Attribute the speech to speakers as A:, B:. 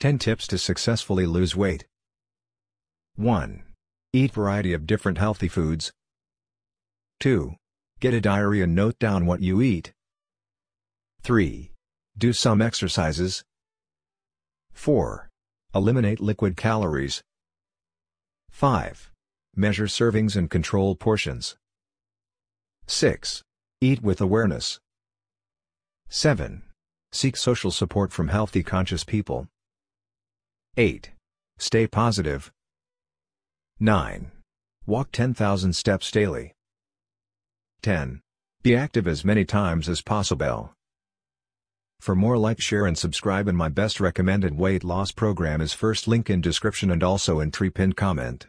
A: 10 tips to successfully lose weight. 1. Eat variety of different healthy foods. 2. Get a diary and note down what you eat. 3. Do some exercises. 4. Eliminate liquid calories. 5. Measure servings and control portions. 6. Eat with awareness. 7. Seek social support from healthy conscious people. 8. Stay positive. 9. Walk 10,000 steps daily. 10. Be active as many times as possible. For more like share and subscribe and my best recommended weight loss program is first link in description and also in tree pinned comment.